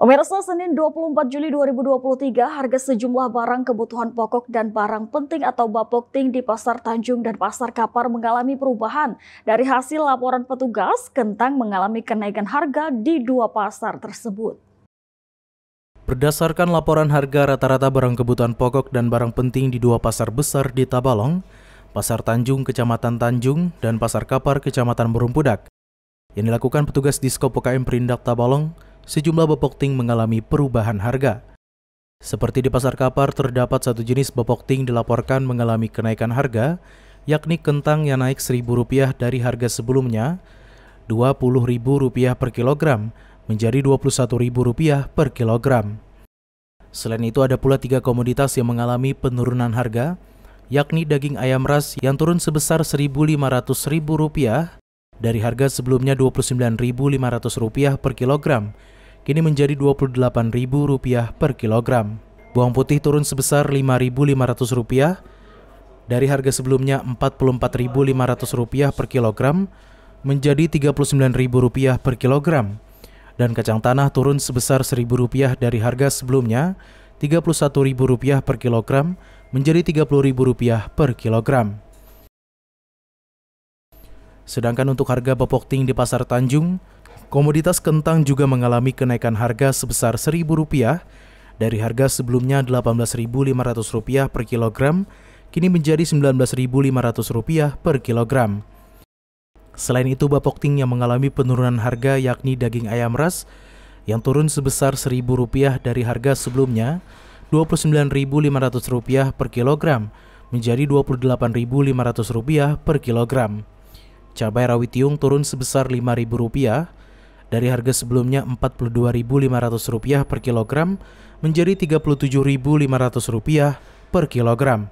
Pemirsa Senin 24 Juli 2023 harga sejumlah barang kebutuhan pokok dan barang penting atau Bapokting di Pasar Tanjung dan Pasar Kapar mengalami perubahan. Dari hasil laporan petugas, kentang mengalami kenaikan harga di dua pasar tersebut. Berdasarkan laporan harga rata-rata barang kebutuhan pokok dan barang penting di dua pasar besar di Tabalong, Pasar Tanjung Kecamatan Tanjung dan Pasar Kapar Kecamatan Merumpudak, yang dilakukan petugas Disko PKM Perindak Tabalong, sejumlah bobok ting mengalami perubahan harga. Seperti di pasar kapar, terdapat satu jenis bobok ting dilaporkan mengalami kenaikan harga, yakni kentang yang naik Rp1.000 dari harga sebelumnya Rp20.000 per kilogram menjadi Rp21.000 per kilogram. Selain itu ada pula tiga komoditas yang mengalami penurunan harga, yakni daging ayam ras yang turun sebesar Rp1.500.000, dari harga sebelumnya Rp29.500 per kilogram, kini menjadi Rp28.000 per kilogram. Bawang putih turun sebesar Rp5.500 dari harga sebelumnya Rp44.500 per kilogram menjadi Rp39.000 per kilogram. Dan kacang tanah turun sebesar Rp1.000 dari harga sebelumnya Rp31.000 per kilogram menjadi Rp30.000 per kilogram. Sedangkan untuk harga ting di Pasar Tanjung, komoditas kentang juga mengalami kenaikan harga sebesar Rp1.000 dari harga sebelumnya Rp18.500 per kilogram, kini menjadi Rp19.500 per kilogram. Selain itu, bapokting yang mengalami penurunan harga yakni daging ayam ras yang turun sebesar Rp1.000 dari harga sebelumnya Rp29.500 per kilogram menjadi Rp28.500 per kilogram. Cabai rawit tiung turun sebesar Rp5.000 dari harga sebelumnya Rp42.500 per kilogram menjadi Rp37.500 per kilogram.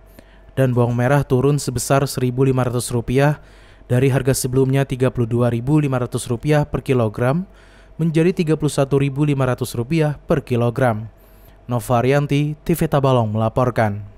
Dan bawang merah turun sebesar Rp1.500 dari harga sebelumnya Rp32.500 per kilogram menjadi Rp31.500 per kilogram. Novarianti, TV Tabalong melaporkan.